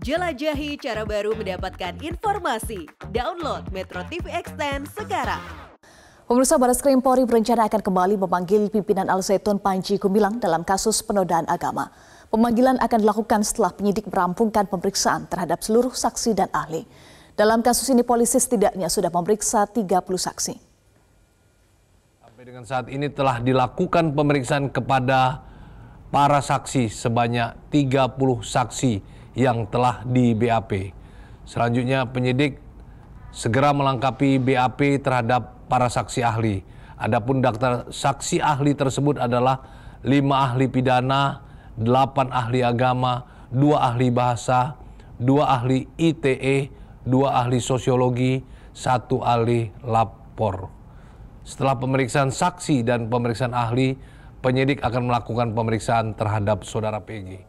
Jelajahi cara baru mendapatkan informasi. Download Metro TV Extend sekarang. Pemirsa Baris Krim Polri berencana akan kembali memanggil pimpinan Al Zaitun Panji Gumilang dalam kasus penodaan agama. Pemanggilan akan dilakukan setelah penyidik merampungkan pemeriksaan terhadap seluruh saksi dan ahli. Dalam kasus ini polisi setidaknya sudah memeriksa 30 saksi. Sampai dengan saat ini telah dilakukan pemeriksaan kepada para saksi sebanyak 30 saksi yang telah di BAP. Selanjutnya penyidik segera melengkapi BAP terhadap para saksi ahli. Adapun daftar saksi ahli tersebut adalah lima ahli pidana, delapan ahli agama, dua ahli bahasa, dua ahli ITE, dua ahli sosiologi, satu ahli lapor. Setelah pemeriksaan saksi dan pemeriksaan ahli, penyidik akan melakukan pemeriksaan terhadap saudara PG